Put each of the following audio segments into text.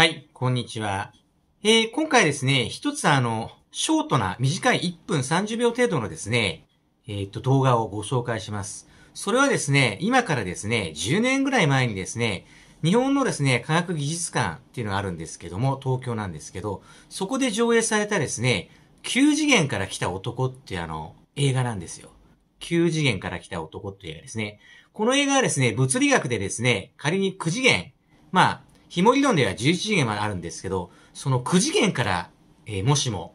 はい、こんにちは。えー、今回ですね、一つあの、ショートな短い1分30秒程度のですね、えっ、ー、と、動画をご紹介します。それはですね、今からですね、10年ぐらい前にですね、日本のですね、科学技術館っていうのがあるんですけども、東京なんですけど、そこで上映されたですね、9次元から来た男っていうあの、映画なんですよ。9次元から来た男っていう映画ですね。この映画はですね、物理学でですね、仮に9次元、まあ、も理論では11次元まであるんですけど、その9次元から、えー、もしも、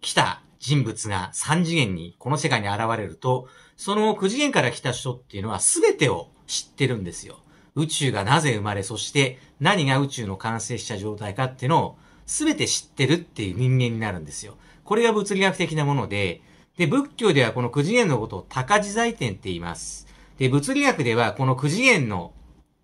来た人物が3次元に、この世界に現れると、その9次元から来た人っていうのは全てを知ってるんですよ。宇宙がなぜ生まれ、そして何が宇宙の完成した状態かっていうのを全て知ってるっていう人間になるんですよ。これが物理学的なもので、で、仏教ではこの9次元のことを高自在天って言います。で、物理学ではこの9次元の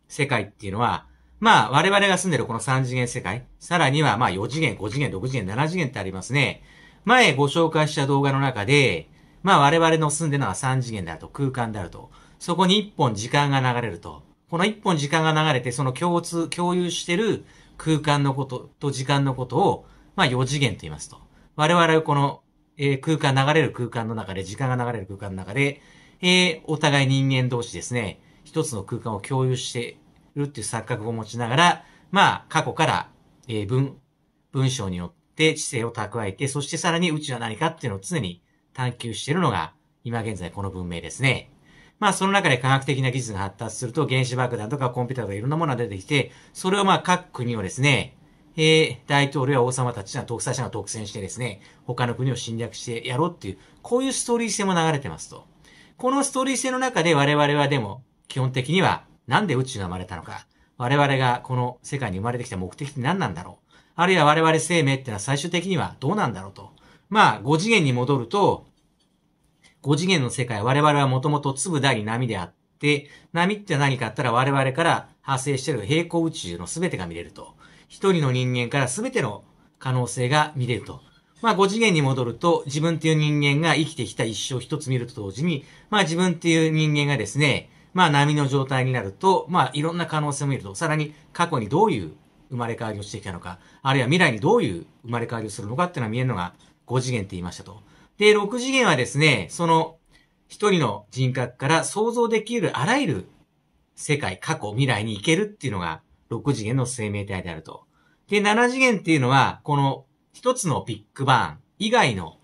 世界っていうのはまあ、我々が住んでるこの3次元世界、さらにはまあ4次元、5次元、6次元、7次元ってありますね。前ご紹介した動画の中で、まあ我々の住んでるのは3次元であると、空間であると。そこに1本時間が流れると。この1本時間が流れて、その共通、共有してる空間のことと時間のことを、まあ4次元と言いますと。我々はこの、えー、空間、流れる空間の中で、時間が流れる空間の中で、えー、お互い人間同士ですね、一つの空間を共有してるっていう錯覚を持ちながら、まあ、過去から、えー、文、文章によって知性を蓄えて、そしてさらに宇宙は何かっていうのを常に探求しているのが、今現在この文明ですね。まあ、その中で科学的な技術が発達すると、原子爆弾とかコンピューターとかいろんなものが出てきて、それをまあ、各国をですね、えー、大統領や王様たちが独裁者が独占してですね、他の国を侵略してやろうっていう、こういうストーリー性も流れてますと。このストーリー性の中で我々はでも、基本的にはなんで宇宙が生まれたのか、我々がこの世界に生まれてきた目的って何なんだろう、あるいは我々生命ってのは最終的にはどうなんだろうと。まあ、5次元に戻ると、5次元の世界、我々はもともと粒であり波であって、波って何かあったら我々から発生している平行宇宙の全てが見れると。一人の人間から全ての可能性が見れると。まあ、5次元に戻ると、自分っていう人間が生きてきた一生一つ見ると同時に、まあ、自分っていう人間がですね、まあ波の状態になると、まあいろんな可能性も見ると、さらに過去にどういう生まれ変わりをしてきたのか、あるいは未来にどういう生まれ変わりをするのかっていうのは見えるのが5次元って言いましたと。で、6次元はですね、その一人の人格から想像できるあらゆる世界、過去、未来に行けるっていうのが6次元の生命体であると。で、7次元っていうのは、この一つのビッグバーン以外の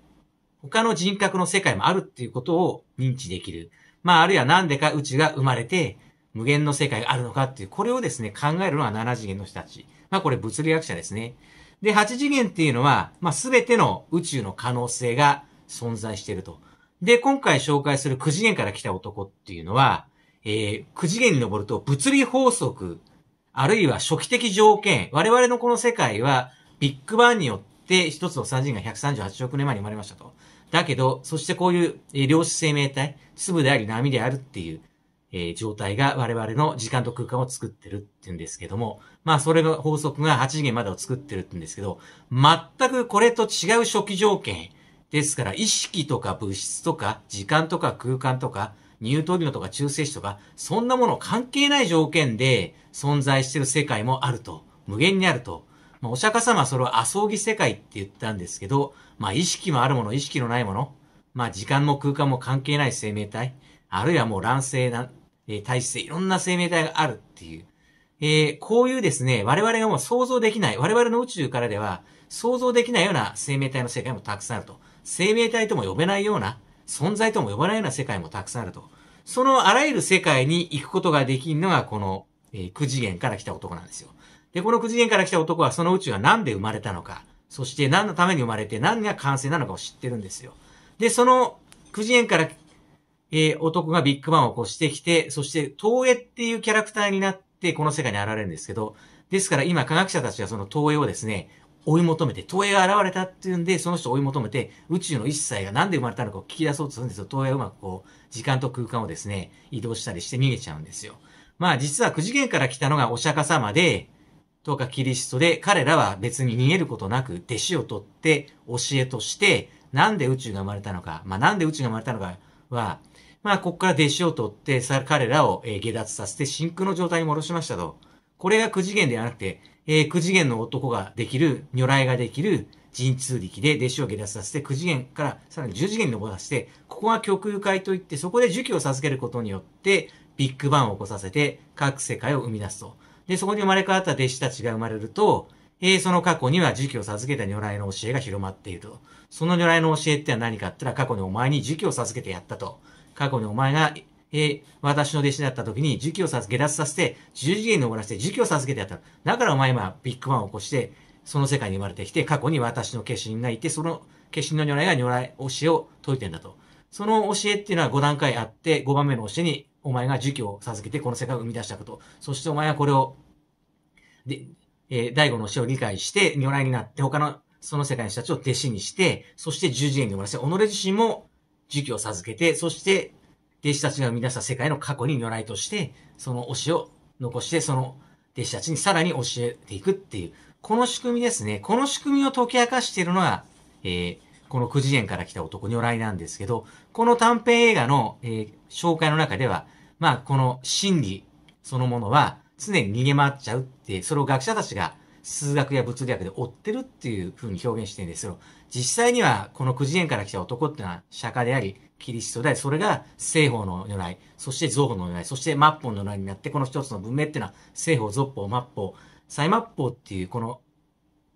他の人格の世界もあるっていうことを認知できる。まあ、あるいはなんでか宇宙が生まれて、無限の世界があるのかっていう、これをですね、考えるのは7次元の人たち。まあ、これ物理学者ですね。で、8次元っていうのは、まあ、すべての宇宙の可能性が存在していると。で、今回紹介する9次元から来た男っていうのは、えー、9次元に登ると物理法則、あるいは初期的条件、我々のこの世界は、ビッグバンによって一つの3次元が138億年前に生まれましたと。だけど、そしてこういう、えー、量子生命体、粒であり波であるっていう、えー、状態が我々の時間と空間を作ってるって言うんですけども、まあそれの法則が8次元までを作ってるって言うんですけど、全くこれと違う初期条件。ですから意識とか物質とか時間とか空間とかニュートリノとか中性子とか、そんなもの関係ない条件で存在してる世界もあると、無限にあるとまあ、お釈迦様はそれを遊び世界って言ったんですけど、まあ、意識もあるもの、意識のないもの、まあ、時間も空間も関係ない生命体、あるいはもう乱世な、えー、体質、いろんな生命体があるっていう。えー、こういうですね、我々がもう想像できない、我々の宇宙からでは想像できないような生命体の世界もたくさんあると。生命体とも呼べないような、存在とも呼ばないような世界もたくさんあると。そのあらゆる世界に行くことができるのが、この、えー、9次元から来た男なんですよ。で、このくじ元から来た男はその宇宙は何で生まれたのか、そして何のために生まれて何が完成なのかを知ってるんですよ。で、そのくじ元から、えー、男がビッグバンを起こしてきて、そして東映っていうキャラクターになってこの世界に現れるんですけど、ですから今科学者たちはその東映をですね、追い求めて、東映が現れたっていうんで、その人を追い求めて、宇宙の一切が何で生まれたのかを聞き出そうとするんですよ。東映はうまくこう、時間と空間をですね、移動したりして逃げちゃうんですよ。まあ実はくじ元から来たのがお釈迦様で、とかキリストで、彼らは別に逃げることなく、弟子を取って教えとして、なんで宇宙が生まれたのか、まあなんで宇宙が生まれたのかは、まあここから弟子を取ってさ、彼らを、え下脱させて真空の状態に戻しましたと。これが九次元ではなくて、えー、次元の男ができる、如来ができる神通力で弟子を下脱させて、九次元からさらに十次元に登らせて、ここが極右界といって、そこで儒教を授けることによって、ビッグバンを起こさせて、各世界を生み出すと。で、そこで生まれ変わった弟子たちが生まれると、えー、その過去には儒教を授けた如来の教えが広まっていると。その如来の教えっては何かって言ったら、過去にお前に儒教を授けてやったと。過去にお前が、えー、私の弟子だった時に儒教を下脱させて、十次元に終わらせて儒教を授けてやった。だからお前今、ビッグバンを起こして、その世界に生まれてきて、過去に私の化身がいて、その化身の如来が如来教えを説いてんだと。その教えっていうのは5段階あって、5番目の教えにお前が儒教を授けてこの世界を生み出したこと。そしてお前はこれを、で、えー、第五の死を理解して、如来になって、他の、その世界の人たちを弟子にして、そして十字縁に生まれて、己自身も儒教を授けて、そして、弟子たちが生み出した世界の過去に如来として、その教えを残して、その弟子たちにさらに教えていくっていう、この仕組みですね。この仕組みを解き明かしているのは、えー、この九次元から来た男、如来なんですけど、この短編映画の、えー、紹介の中では、まあ、この真理そのものは常に逃げ回っちゃうって、それを学者たちが数学や物理学で追ってるっていう風に表現してるんですよ。実際にはこの九次元から来た男ってのは釈迦であり、キリストで、あり、それが西方の如来、そして造法の如来、そして末法の如来になって、この一つの文明っていうのは西方、俗法、末法、最末法っていうこの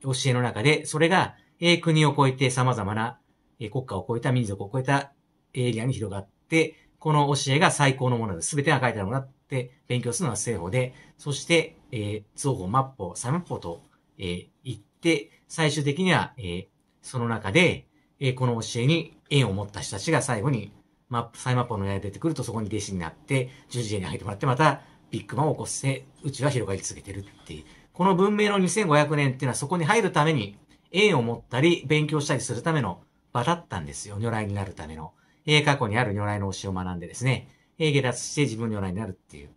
教えの中で、それがえー、国を超えて様々な、えー、国家を超えた民族を超えたエリアに広がって、この教えが最高のものです。べてが書いてあるものだって勉強するのは正法で、そして、えー、双方末法、三末法と、えー、言って、最終的には、えー、その中で、えー、この教えに縁を持った人たちが最後に、マップ、サイマップの矢が出てくるとそこに弟子になって、十字架に入ってもらって、またビッグマンを起こして、宇宙は広がり続けてるっていう。この文明の2500年っていうのはそこに入るために縁を持ったり、勉強したりするための場だったんですよ。如来になるための。えー、過去にある如来の教えを学んでですね、えー、下脱して自分如来になるっていう、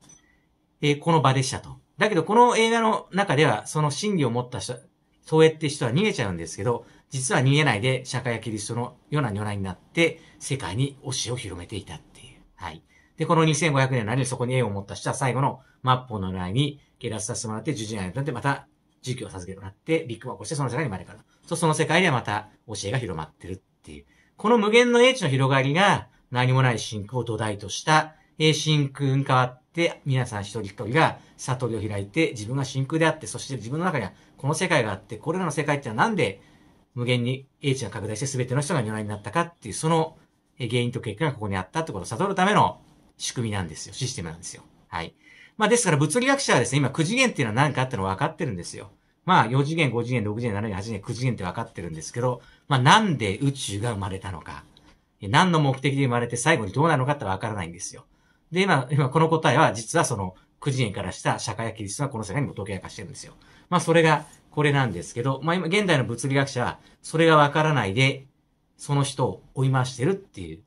えー、この場でしたと。だけど、この映画の中では、その真理を持った人、そうやって人は逃げちゃうんですけど、実は逃げないで、社会やキリストのような如来になって、世界に推しを広めていたっていう。はい。で、この2500年の間でそこに縁を持った人は最後の末法の如来に下脱させてもらって、十字になってまた儒教を授けてもらって、ビッグークをしてその世界に生まれ変わる。その世界ではまた教えが広まってるっていう。この無限の英知の広がりが、何もない真空を土台とした、真空に変わって、皆さん一人一人が悟りを開いて、自分が真空であって、そして自分の中にはこの世界があって、これらの世界ってのはなんで無限に英知が拡大して全ての人が如来になったかっていう、その原因と結果がここにあったってことを悟るための仕組みなんですよ。システムなんですよ。はい。まあですから物理学者はですね、今9次元っていうのは何かっていうのは分かってるんですよ。まあ4次元、5次元、6次元、7次元、8次元、9次元って分かってるんですけど、まあなんで宇宙が生まれたのか。何の目的で生まれて最後にどうなのかって分からないんですよ。で、今、今この答えは実はその9次元からした社会や規律はこの世界にも解き明かしてるんですよ。まあそれがこれなんですけど、まあ今、現代の物理学者はそれが分からないで、その人を追い回してるっていう、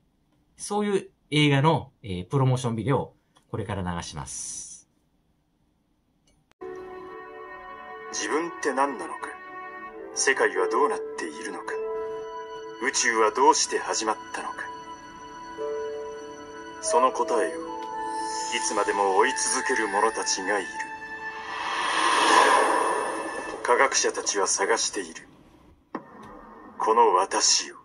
そういう映画の、えー、プロモーションビデオをこれから流します。自分って何なのか世界はどうなっているのか宇宙はどうして始まったのかその答えをいつまでも追い続ける者たちがいる科学者たちは探しているこの私を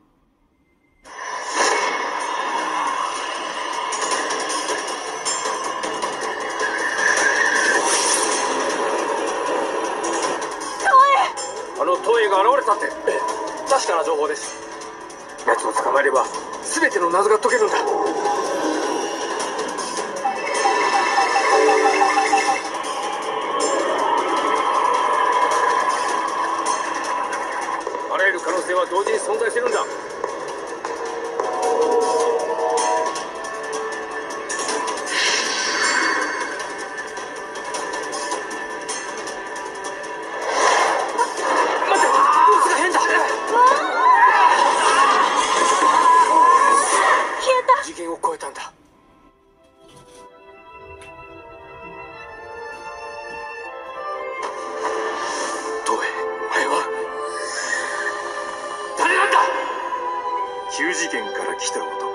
投影が現れたって確かな情報です奴を捕まえれば全ての謎が解けるんだあらゆる可能性は同時に存在してるんだ旧次元から来た男